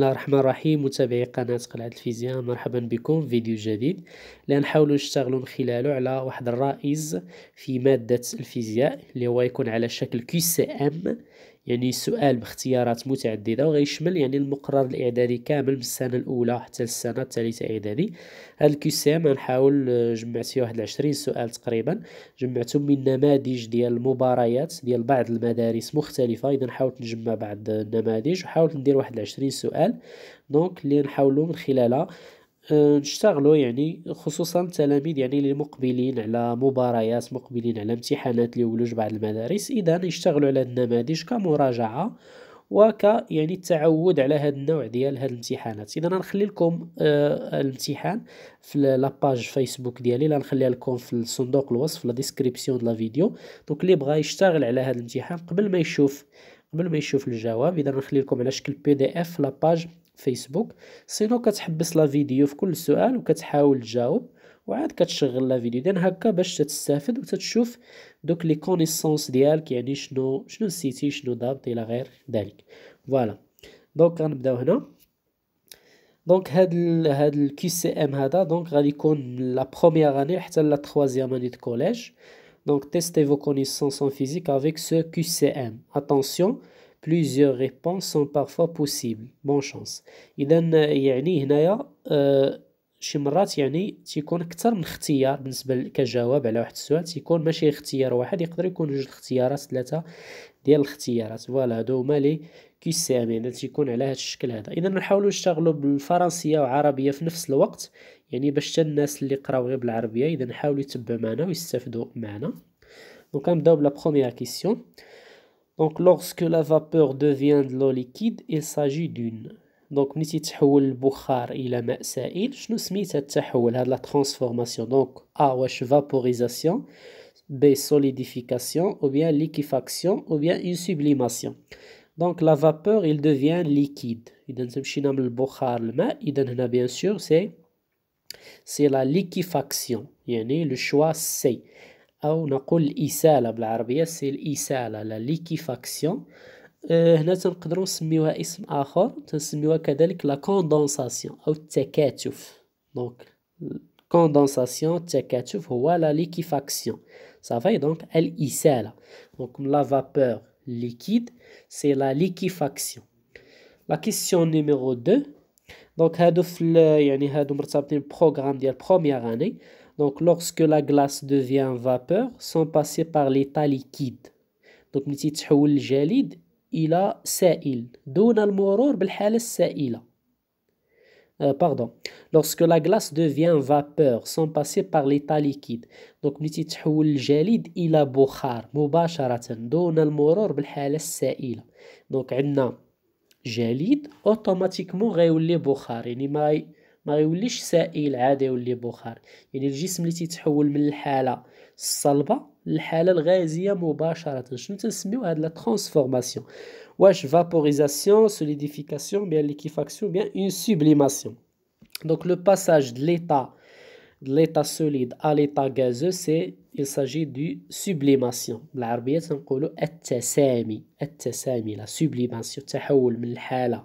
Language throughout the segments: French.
الله الرحمن الرحيم متابعي قناة قلعة الفيزياء مرحبا بكم في فيديو جديد لنحاولوا نشتغلوا من خلاله على واحد الرائز في مادة الفيزياء اللي هو يكون على شكل كي سي ام يعني سؤال باختيارات متعدده وغيشمل يعني المقرر الاعدادي كامل من السنه الاولى حتى السنه الثالثه اعدادي هاد الكيسام غنحاول آه، جمعت فيه واحد 20 سؤال تقريبا جمعتهم من نماذج ديال المباريات ديال بعض المدارس مختلفه اذا حاولت نجمع بعض النماذج وحاولت ندير واحد 20 سؤال دونك اللي نحاولوا من خلالها نشتغلوا يعني خصوصا التلاميذ يعني اللي مقبلين على مباريات مقبلين على امتحانات اللي ولوج بعض المدارس اذا يشتغلوا على النماذج كمراجعه وك يعني التعود على هذا النوع ديال هذه الامتحانات اذا نخلي لكم آه الامتحان في لاباج فيسبوك ديالي لا نخليها لكم في صندوق الوصف لا ديسكريبسيون ديال لا فيديو دونك اللي بغى يشتغل على هذا الامتحان قبل ما يشوف قبل ما يشوف الجواب اذا نخلي لكم على شكل بي دي اف لاباج فيسبوك سينو كتحبس لا فيديو في كل سؤال وكتحاول تجاوب وعاد كتشغل لا فيديو ديال هكا باش تستافد وتتشوف دوك لي كونيسونس ديالك يعني شنو شنو نسيتي شنو ضابط الى غير ذلك فوالا دونك غنبداو هنا دونك هاد الـ هاد الكي سي ام هذا دونك غادي يكون لا بروميير اني حتى لا تخوازيام اني دو كوليج دونك تيستي فو كونيسونس ان فيزيك افيك سو كي سي ام اتونسيون plusieurs réponses sont parfois possibles بون شانس اذا يعني هنايا شي مرات يعني تيكون اكثر من اختيار بالنسبه كجواب على واحد السؤال تيكون ماشي اختيار واحد يقدر يكون جوج اختيارات ثلاثه ديال الاختيارات فوالا هادو هما لي ام يعني تيكون على هذا الشكل هذا اذا نحاولوا نشتغلوا بالفرنسيه وعربيه في نفس الوقت يعني باش حتى الناس اللي قراو غير بالعربيه اذا نحاولوا يتبعوا معنا ويستافدوا معنا دونك نبداو بلا بروميير كيسيون Donc lorsque la vapeur devient de l'eau liquide, il s'agit d'une. Donc la transformation البخار الى ماء سائل شنو التحول la transformation. Donc, A, واش vaporisation, B solidification ou bien liquéfaction ou bien une sublimation. Donc la vapeur, il devient liquide. Il bien sûr, c'est la liquéfaction. Il y a le choix C. أو نقول إسالة بالعربية سي الإسالة لا ليكيفاكسيون أه، هنا تنقدروا نسميوها اسم آخر تنسميوها كذلك لا كوندونساسيون أو التكاتف دونك كوندونساسيون التكاتف هو لا ليكيفاكسيون صافي دونك الإسالة دونك لا فابور ليكيد سي لا ليكيفاكسيون لا كيسيون نيميرو 2 دونك هادو في يعني هادو مرتبطين بروغرام ديال بروميير اني Donc, lorsque la glace devient vapeur, sans passer par l'état liquide. Donc, si tu le jalid, il a sa'il. D'où al-mourur euh, pardon, lorsque la glace devient vapeur sans passer par l'état liquide. Donc, jalid ila bukhar, mubasharatan, don al bil sa'ila. Donc, il a automatiquement, il y a bukhar. ما غيوليش سائل عادي يولي بخار يعني الجسم اللي تيتحول من الحاله الصلبه للحاله الغازيه مباشره شنو تنسميو هاد لا ترانسفورماسيون واش فابوريزاسيون سوليديفيكاسيون بيان ليكيفاكسيون بيان اون سوبليماسيون دونك لو باساج دو ليطا de ليتا سوليد ا ليتا غازو سي il s'agit du sublimation. بالعربية تنقولوا التسامي التسامي لا سوبليماسيون تحول من الحالة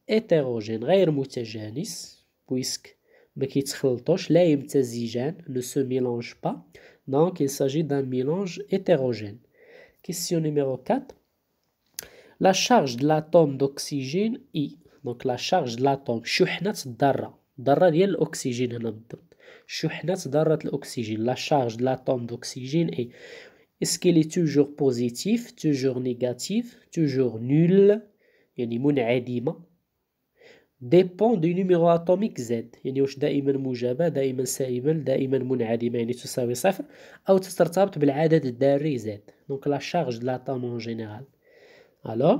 hétérogène غير متجانس puisque ما كيتخلطوش لا يمتزجان ne se mélange pas donc il s'agit d'un mélange hétérogène question numéro 4 la charge de l'atome d'oxygène I donc la charge de l'atome شحنة الذرة الذرة ديال الأكسجين هنا بالضبط شحنة la charge de l'atome d'oxygène est est-ce qu'il est toujours positif toujours négatif toujours nul يعني منعدمة ديبون دو نيميرو اتوميك زد يعني واش دائما موجبة دائما سالبة دائما منعدمة يعني تساوي صفر أو ترتبط بالعدد الذري زد دونك لا شارج دو لاتوم اون جينيرال الو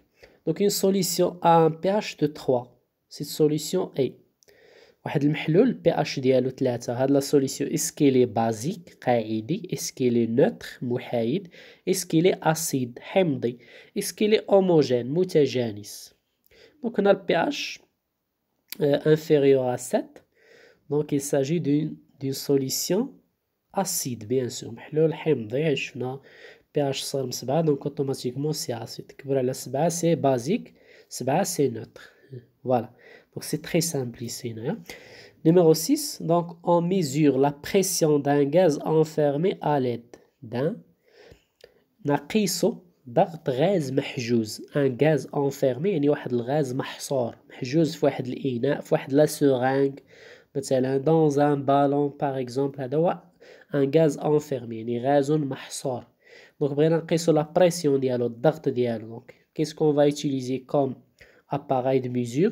Donc une solution a un pH de 3. Cette solution est واحد المحلول qu'elle est ديالو 3 هاد لا سوليسيون اسكيلي est قاعدي اسكيلي est محايد est اسيد حمضي est homogène, متجانس on a le pH euh, inférieur à 7 donc il s'agit d'une d'une solution acide bien sûr محلول حمضي donc, automatiquement, c'est C'est basique, c'est neutre. Voilà, donc c'est très simple ici. Hein. Numéro 6, donc on mesure la pression d'un gaz enfermé à l'aide d'un gaz enfermé. un gaz enfermé. un gaz enfermé. a Dans un ballon, par exemple, un gaz enfermé. Il y a donc, on va la pression dialogue d'art Donc, qu'est-ce qu'on va utiliser comme appareil de mesure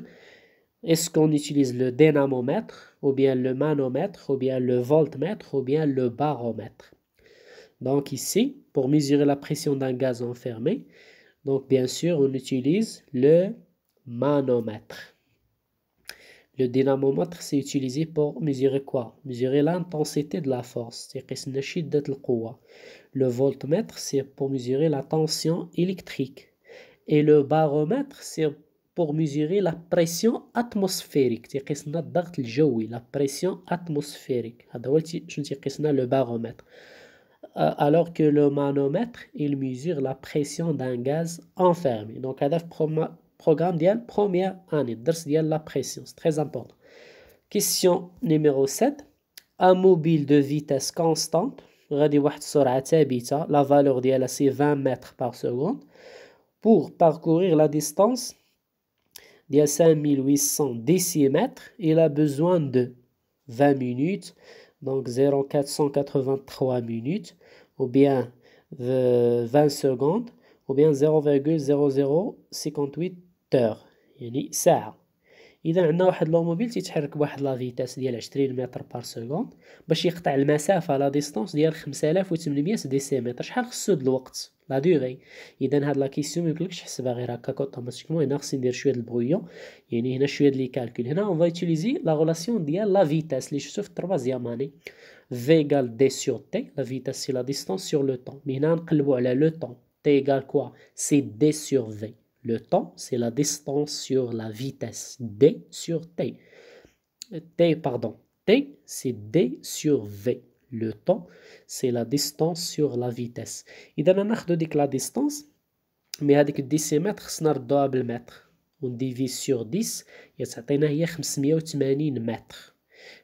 Est-ce qu'on utilise le dynamomètre, ou bien le manomètre, ou bien le voltmètre, ou bien le baromètre Donc, ici, pour mesurer la pression d'un gaz enfermé, donc bien sûr, on utilise le manomètre. Le dynamomètre, c'est utilisé pour mesurer quoi Mesurer l'intensité de la force, c'est-à-dire Le voltmètre, c'est pour mesurer la tension électrique. Et le baromètre, c'est pour mesurer la pression atmosphérique. c'est-à-dire La pression atmosphérique. Je le baromètre. Euh, alors que le manomètre, il mesure la pression d'un gaz enfermé. Donc, programme premier première année cours de la C'est très important question numéro 7 un mobile de vitesse constante غادي valeur السرعه la valeur 20 mètres par seconde pour parcourir la distance ديال 5800 décimètres il a besoin de 20 minutes donc 0,483 minutes ou bien 20 euh, secondes ou bien 0,0058 تور يعني ساعة إذا عندنا واحد لوموبيل تيتحرك بواحد لا فيتاس ديال عشرين متر بار سكوند باش يقطع المسافة لا ديستونس ديال 5800 ديسيمتر شحال خصو د الوقت لا ديغي إذا هاد لا كيستيون ميمكنلكش تحسبها غير هكاك أوتوماتيكمون هنا خصني ندير شوية د البغيون يعني هنا شوية لي كالكول هنا أون فايتيليزي لا غولاسيون ديال لا فيتاس لي شفتو في التروازيام أني في إيكال دي سيغ تي لا فيتاس سي لا ديستونس سيغ لو طون مي هنا نقلبو على لو طون تي إيكال كوا سي دي سيغ في Le temps, c'est la distance sur la vitesse. D sur T. T, pardon. T, c'est D sur V. Le temps, c'est la distance sur la vitesse. Et dans un arc la distance, mais que 10 mètres, c'est un double mètre. On divise sur 10, il y a 580 mètres.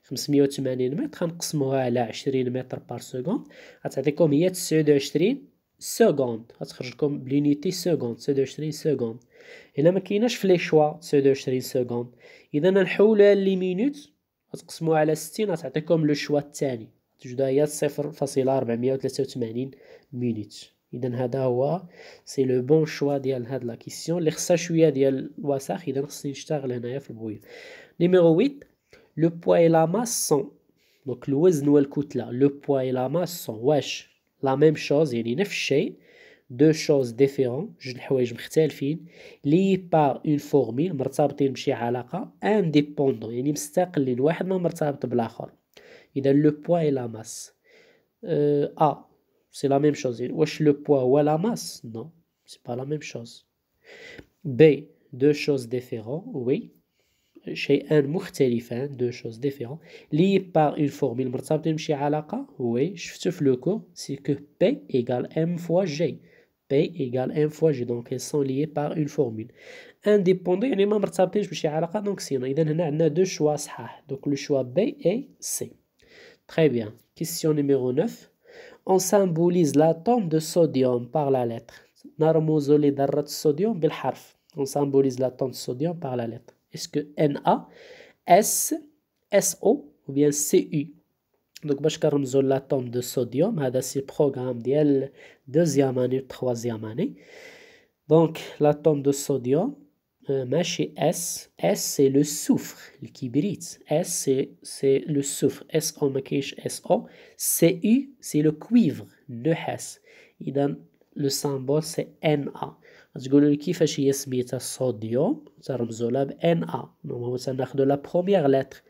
580 mètres, on va 20 mètres par seconde. a fait combien par seconde. سكوند غتخرج لكم بلونيتي سكوند 29 سكوند هنا ما كايناش في لي شوا 29 سكوند اذا نحولها لي مينوت غتقسموها على 60 غتعطيكم لو شوا الثاني تجدها هي صفر فاصله 0.483 مينوت اذا هذا هو سي لو بون شوا ديال هاد لا كيسيون اللي خصها شويه ديال الوساخ اذا خصني نشتغل هنايا في البويض نيميرو 8 لو بوا اي لا ماس سون دونك الوزن والكتله لو بوا اي لا ماس سون واش la même chose, il y a deux choses différentes, je les vois, je le par une formule, mrtabtin il y a une le poids et la masse. Euh, a, c'est la même chose, le poids ou la masse, non, ce n'est pas la même chose. B, deux choses différentes, oui, chez un mouhtelif, deux choses différentes, liées par une formule. Je vous c'est que P égale M fois G. P égale M fois G. Donc, elles sont liées par une formule. Indépendant, il y a deux choix. Donc, le choix B et C. Très bien. Question numéro 9. On symbolise l'atome de sodium par la lettre. On symbolise l'atome de sodium par la lettre. Est-ce que NA, S, SO ou bien CU Donc, je nous vous l'atome de sodium. C'est le programme de deuxième année, troisième année. Donc, l'atome de sodium, euh, S, S c'est le soufre, le kibrit. S c'est le soufre, SO, SO. CU c'est le cuivre, le S. Il donne le symbole, c'est NA. غتقولوا لي كيفاش هي سميتها الصوديوم ترمزوا لها بان ا نورمالمون تناخذوا لا بروميير لتر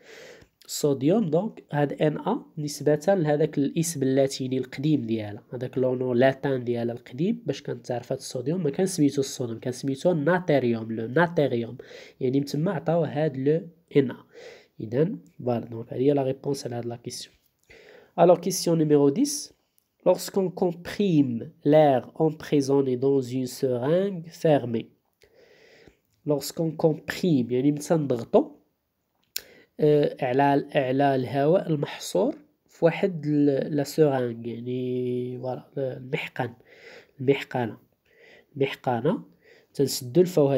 الصوديوم دونك هاد ان ا نسبه لهذاك الاسم اللاتيني القديم ديالها هذاك لونو لاتان ديالها القديم باش كانت تعرفات الصوديوم ما كان سميتو الصوديوم كان سميتو ناتريوم لو ناتريوم يعني تما عطاو هاد لو ان ا اذا فوالا دونك هذه هي لا ريبونس على هاد لا كيسيون الوغ كيسيون نيميرو 10 lorsqu'on comprime l'air emprisonné dans une seringue fermée. Lorsqu'on comprime, يعني une على le الهواء المحصور في واحد لا سورانغ يعني فوالا المحقن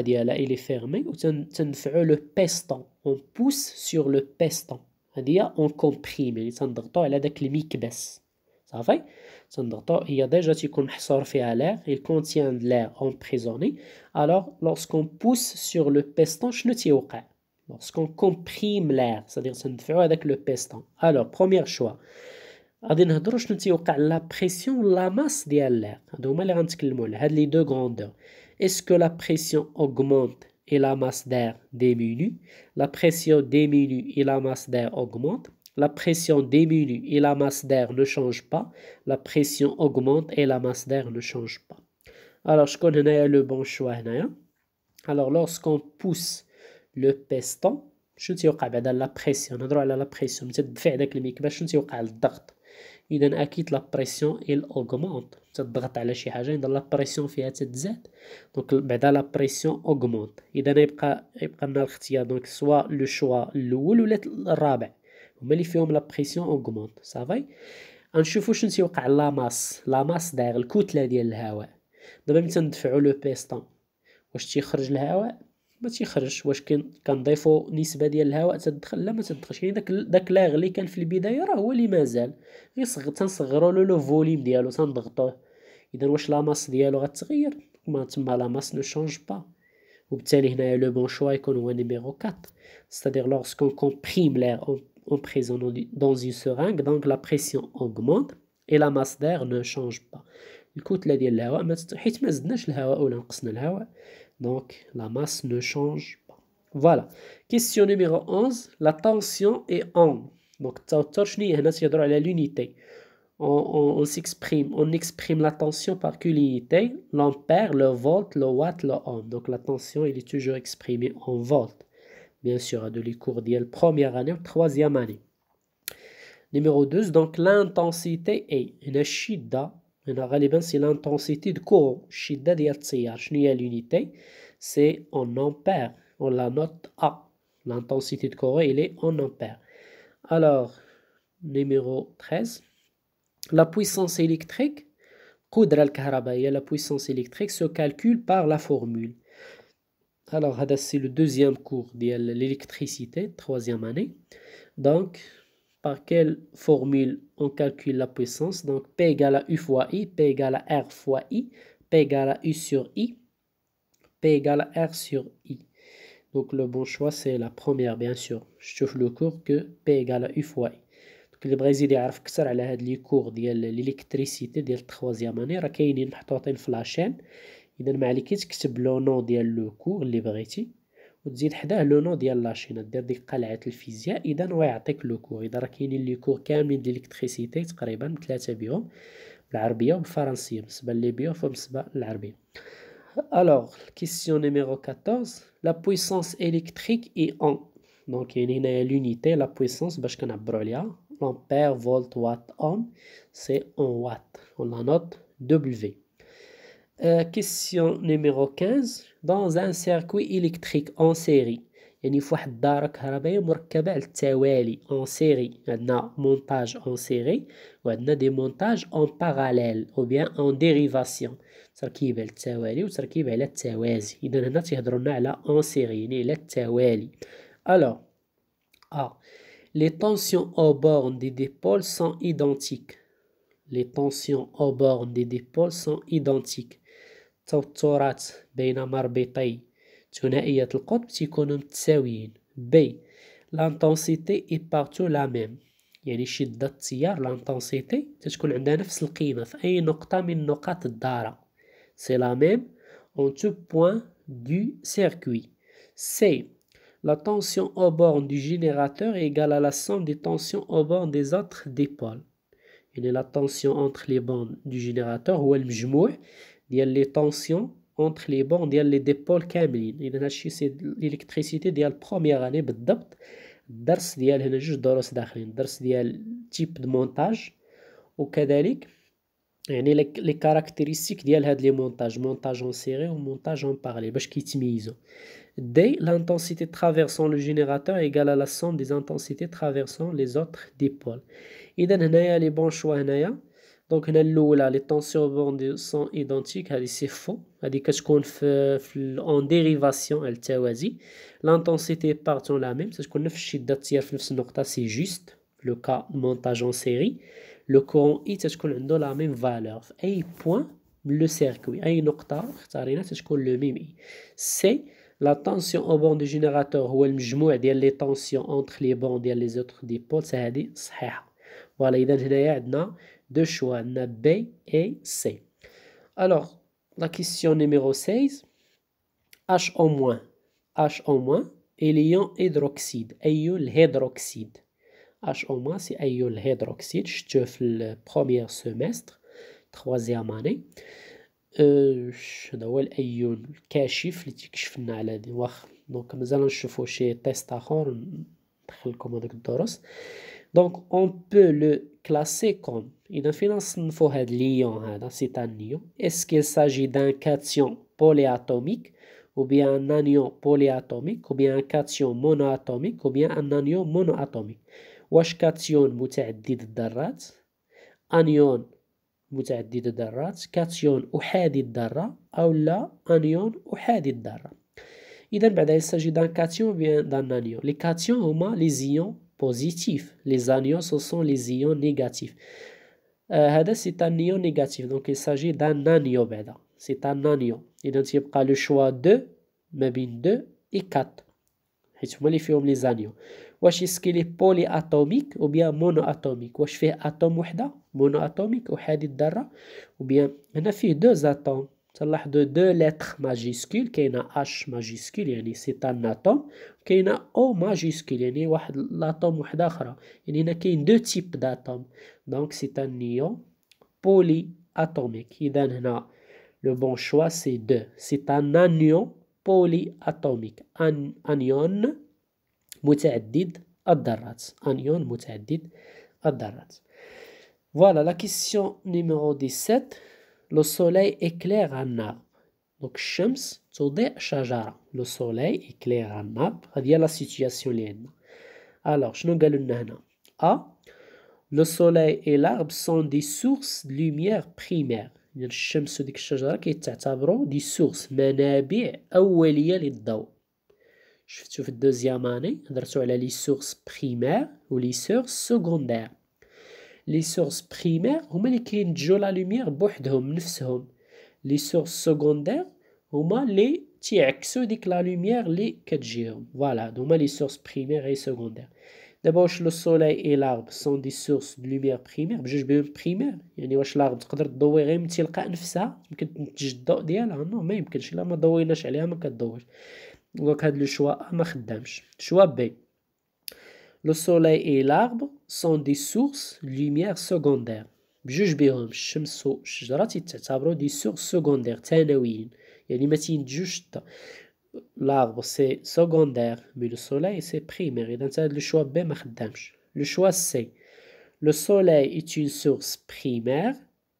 ديالها فيرمي لو بيستون بوس لو بيستون يعني على داك ça صافي il y a déjà l'air, il contient de l'air emprisonné. Alors, lorsqu'on pousse sur le peston, lorsqu'on comprime l'air, c'est-à-dire ça ne fait avec le peston. Alors, premier choix. la pression la masse la pression, la masse de l'air هادو les deux غنتكلموا على deux grandeurs. Est-ce et la masse d'air diminue la pression diminue et la masse d'air augmente la pression diminue et la masse d'air ne change pas. La pression augmente et la masse d'air ne change pas. Alors, je connais le bon choix. Alors, lorsqu'on pousse le piston, je suis sûr la pression. On a droit à la pression. Je suis sûr qu'il le a pression. Il la pression il augmente. Je suis la pression. Donc, la pression augmente. Il a la pression. Donc, soit le choix, le ou le rabais. هما اللي فيهم لا بريسيون اوغمونت صافي غنشوفو شنو تيوقع لا ماس لا ماس داير الكتله ديال الهواء دابا ملي تندفعو لو بيستون واش تيخرج الهواء ما تيخرجش واش كنضيفو نسبه ديال الهواء تدخل لا ما تدخلش يعني داك داك لاغ اللي كان في البدايه راه هو اللي مازال غير صغ تنصغرو له لو فوليم ديالو تنضغطوه اذا واش لا ماس ديالو غتغير ما تما لا ماس نو شونج با وبالتالي هنايا لو بون شوا يكون هو نيميرو 4 ستادير لورسكون كومبريم لاغ اون présente dans une seringue, donc la pression augmente et la masse d'air ne change pas. Il la masse ne change pas. Voilà. Question numéro 11 la tension est en. Donc, hein, on, s'exprime, on exprime la tension par qu'une unité, l'ampère, le volt, le watt, le ohm. Donc la tension, elle est toujours exprimée en volt bien sûr, hein, de les première année troisième année. Numéro 2, donc l'intensité est une chida' C'est l'intensité de cours. Shidda l'unité, c'est en ampères. On la note A. L'intensité de courant, il est en ampères. Alors, numéro 13, la puissance électrique, al la puissance électrique se calcule par la formule. Alors, c'est le deuxième cours de l'électricité, troisième année. Donc, par quelle formule on calcule la puissance Donc, P égale à U fois I, P égale à R fois I, P égale à U sur I, P égale à R sur I. Donc, le bon choix, c'est la première, bien sûr. Je trouve le cours que P égale à U fois I. Donc, les Brésiliens يعرف fait cours, cours de l'électricité, l'électricité troisième année. راه la chaîne. اذا ما عليك تكتب لو نو ديال لو كور اللي بغيتي وتزيد حداه لو نو ديال لاشين دير ديك قلعه الفيزياء اذا ويعطيك لو كور اذا راه كاينين لي كور كاملين ديال الكتريسيتي تقريبا ثلاثه بهم بالعربيه وبالفرنسيه بالنسبه لي بيو وبالنسبه للعربيه الوغ question نيميرو 14. La puissance électrique est en. Donc, il y a l'unité, la puissance, parce qu'on a brûlé. L'ampère, volt, watt, ohm, c'est en watt. On la Euh, question numéro 15. Dans un circuit électrique en série, il y a des montages série, montage en série ou un en parallèle ou bien en dérivation. Cinq y a en série, Alors, Les tensions aux bornes des deux sont identiques. Les tensions aux bornes des deux sont identiques. التوترات بين مربطي ثنائية القطب تيكونوا متساويين بي لانتونسيتي اي بارتو لا ميم يعني شدة التيار لانتونسيتي تتكون عندها نفس القيمة في أي نقطة من نقاط الدارة سي لا ميم اون تو بوان دو سيركوي سي La tension aux bornes du générateur est égale à la somme des tensions aux bornes des autres dipôles. يعني la tension entre les bornes du générateur هو المجموع Il y a les tensions entre les bandes, il les dépôles Kemlin. Il l'électricité, il la première année, il y a le type de montage Et les caractéristiques, il had les montages. Montage en serré ou montage en parler. Dès l'intensité traversant le générateur est égale à la somme des intensités traversant les autres dépôles. Il y a les bons choix donc elle l'eau là les tensions sont identiques c'est faux C'est dit que ce qu'on fait en dérivation elle t'a osé l'intensité partant la même c'est ce qu'on fait d'attirer notre c'est juste le cas montage en série le courant I c'est ce qu'on a dans la même valeur I point le circuit I notaire ça rien c'est ce le même c'est la tension au bornes du générateur ou elle j'me dire les tensions entre les bornes et les autres dépôts c'est à dire voilà là, non deux choix, B et C. Alors, la question numéro 16. H au moins. H au moins et l'ion hydroxyde. Ayul hydroxyde. H au moins, c'est ayul hydroxyde. Je te le premier semestre, troisième année. هذا هو الايون Je suis تكشفنا على هذه واخ دونك le de Doros. Donc, on peut le classer comme une finance être lion, c'est un ion. Est-ce qu'il s'agit d'un cation polyatomique ou bien un anion polyatomique ou bien un cation monoatomique ou bien un anion monoatomique Ou est-ce qu'un cation متعدد الذرات Anion متعدد الذرات Cation احادي الذرة ou là anion احادي الذرة إذن بعد il s'agit d'un cation ou bien d'un anion. Les cations sont les ions positifs. Les anions, ce sont les ions négatifs. Euh, c'est un ion négatif, donc il s'agit d'un anion. Ben c'est un anion. il y a le choix 2, 2 et 4. Et tu les formes les agneaux Est-ce qu'il est polyatomique ou bien monoatomique Est-ce qu'il atom atome ou monoatomique ou bien Il y a deux atomes. تلاحظوا دو لتر ماجيسكول كاينه اش ماجيسكول يعني سي ان اتوم كاينه او ماجيسكول يعني واحد لاتوم وحده اخرى يعني هنا كاين دو تيب داتوم دونك سي ان نيون بولي اتوميك اذا هنا لو بون شوا سي دو سي ان انيون بولي اتوميك ان انيون متعدد الذرات انيون متعدد الذرات Voilà la question numéro 17. le soleil éclaire un arbre. Donc, Le soleil éclaire un arbre. cest la situation. Alors, je n'ai pas A. Le soleil et l'arbre sont des sources de lumière primaire. le soleil et l'arbre sont des sources. Menabi, Aouelia, les Dao. Je dire que la deuxième année. Je les sources primaires ou les sources secondaires. لي سورس بريمير هما اللي كينتجو لا لوميير بوحدهم نفسهم لي سورس سكوندير هما لي تيعكسو ديك لا لوميير لي كتجيهم فوالا هما لي سورس بريمير اي سكوندير دابا واش لو سولاي اي لارب سون دي سورس دو لوميير بريمير بجوج بهم بريمير يعني واش لارب تقدر تضوي غير من تلقاء نفسها يمكن تنتج الضوء ديالها نو ما يمكنش الا ما ضويناش عليها ما كتضويش دونك هاد لو شوا ما خدامش شوا بي Le soleil et l'arbre sont des sources lumière secondaires. بجوج l'arbre c'est secondaire mais le soleil c'est primaire اذا le choix شوا ben Le choix le soleil est une source primaire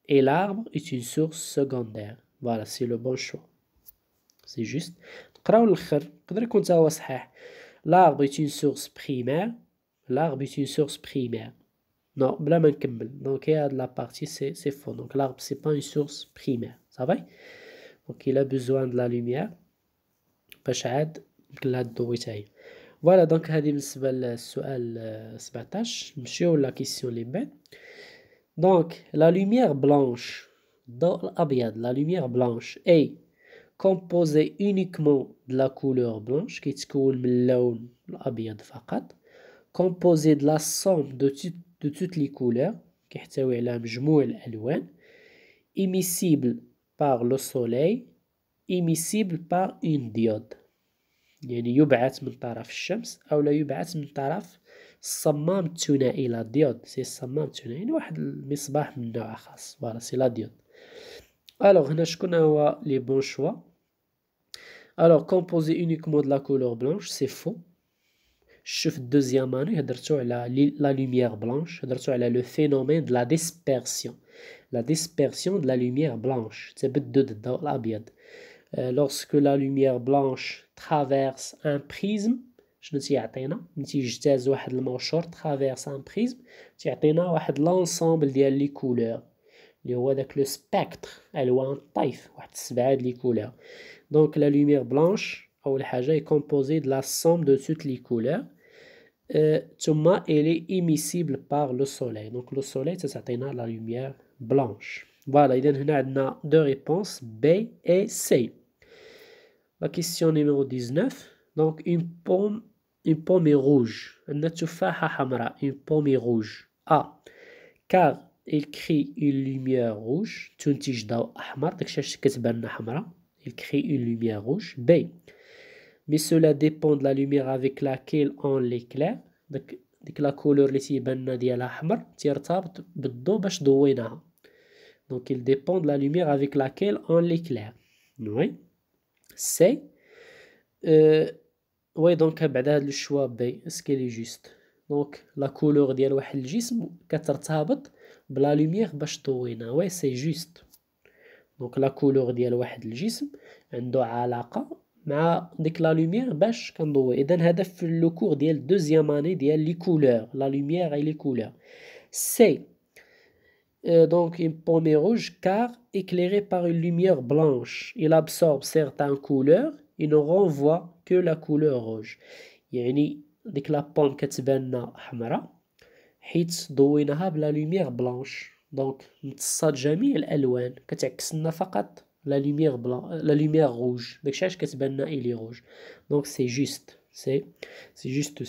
et l'arbre est une source secondaire voilà c'est le bon choix c'est juste l'arbre est une source primaire l'arbre est une source primaire. Non, là, Donc, il y a de la partie, c'est faux. Donc, l'arbre, c'est pas une source primaire. Ça va? Donc, il a besoin de la lumière. Voilà, donc, هذه بالنسبة للسؤال 17. نمشيو la question les بعد. Donc, la lumière blanche, dans l'abiyad, la lumière blanche est composée uniquement de la couleur blanche, qui est couleur l'abiyad composé de la somme de, de toutes les couleurs, qui est émissible par le soleil, émissible par une diode. يعني يبعث من طرف الشمس او لا يبعث من طرف الصمام الثنائي لا ديود سي الصمام الثنائي واحد المصباح من نوع خاص فوالا سي لا ديود الوغ هنا شكون هو لي بون شوا الوغ كومبوزي اونيكمون دو لا كولور بلونش سي فو je le deuxième la lumière blanche, elle le phénomène de la dispersion. La dispersion de la lumière blanche, c'est euh، Lorsque la lumière blanche traverse un prisme, je ne suis pas attenant, je disais, la lumière blanche traverse un prisme, si l'ensemble des couleurs. Donc, la lumière blanche est composée de l'ensemble de toutes les couleurs. Euh, Thomas elle est immiscible par le soleil. Donc le soleil, c'est la lumière blanche. Voilà, il a deux réponses, B et C. La question numéro 19. Donc une pomme, une pomme est rouge. Une pomme est rouge. A. Car il crée une lumière rouge. Il crée une lumière rouge. B mais cela dépend de la lumière avec laquelle on l'éclaire. Donc, donc la couleur ici, ben donc il dépend de la lumière avec laquelle on l'éclaire. Oui. C'est. Euh, oui, donc, ben, le choix B, ben, est-ce qu'il est juste Donc, la couleur de la lumière, oui, c'est juste. Donc, la couleur de la couleur de la مع ديك لا لوميير باش كنضوي اذا هذا في لو كور ديال دوزيام اني ديال لي كولور لا لوميير اي لي كولور سي euh, donc ان pommée روج car éclairée par une lumière blanche. Il absorbe certaines couleurs et ne renvoie que la couleur rouge. يعني ديك لا بوم كتبان لنا حمراء حيت ضويناها بلا لوميير بلانش دونك امتصات جميع الالوان كتعكس لنا فقط la lumière blanche euh, la lumière rouge mais cherche que ce il est rouge donc c'est juste c'est c'est juste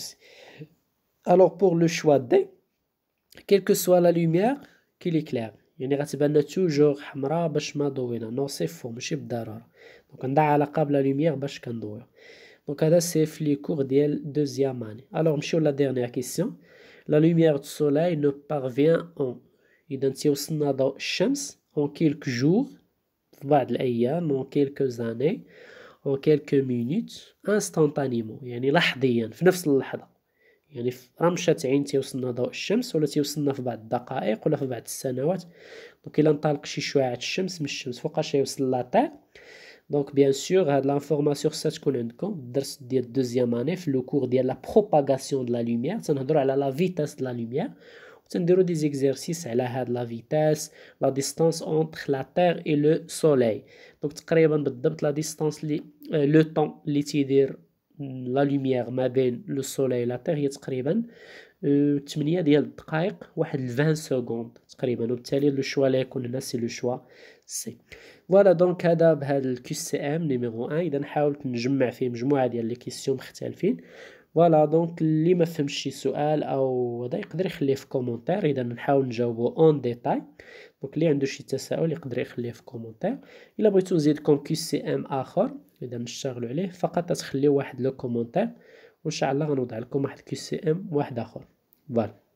alors pour le choix D quelle que soit la lumière qu'il éclaire il n'y a pas de toujours hamra bashma douina non c'est faux mais c'est donc on a à la la lumière bashkan douir donc là c'est les cours de deuxième année alors monsieur la dernière question la lumière du soleil ne parvient en identifiant au sénat de en quelques jours في بعض الأيام أو كيلكو زاني أو كيلكو مينوت انستانتانيمون يعني لحظيا في نفس اللحظة يعني في رمشه عين تيوصلنا ضوء الشمس ولا تيوصلنا في بعض الدقائق ولا في بعض السنوات دونك إلا انطلق شي شعاع الشمس من الشمس فوقاش يوصل لاطير دونك بيان سور هاد لافورماسيون خصها تكون عندكم الدرس ديال دوزيام اني في لو كور ديال لا بروباغاسيون دو لا لوميير تنهضروا على لا فيتاس دو لا لوميير تنديرو دي زيكزيرسيس على هاد لا فيتاس لا ديستانس اونتر لا تيغ اي لو سولي دونك تقريبا بالضبط لا ديستانس لي آه، لو طون لي تيدير لا لوميير ما بين لو سولي لا تيغ هي تقريبا 8 آه، ديال الدقائق واحد 20 سكوند تقريبا وبالتالي لو شوا لا يكون هنا سي لو شوا سي فوالا دونك هذا بهذا الكيس سي ام نيميرو 1 اذا حاولت نجمع فيه مجموعه ديال لي كيسيون مختلفين فوالا دونك اللي ما فهمش شي سؤال او هذا يقدر يخليه في كومونتير اذا نحاول نجاوبو اون ديتاي دونك اللي عنده شي تساؤل يقدر يخليه في كومونتير الا بغيتو نزيدكم كيو سي ام اخر اذا نشتغلوا عليه فقط تخليو واحد لو كومونتير وان شاء الله غنوضع لكم واحد كيو سي ام واحد اخر فوالا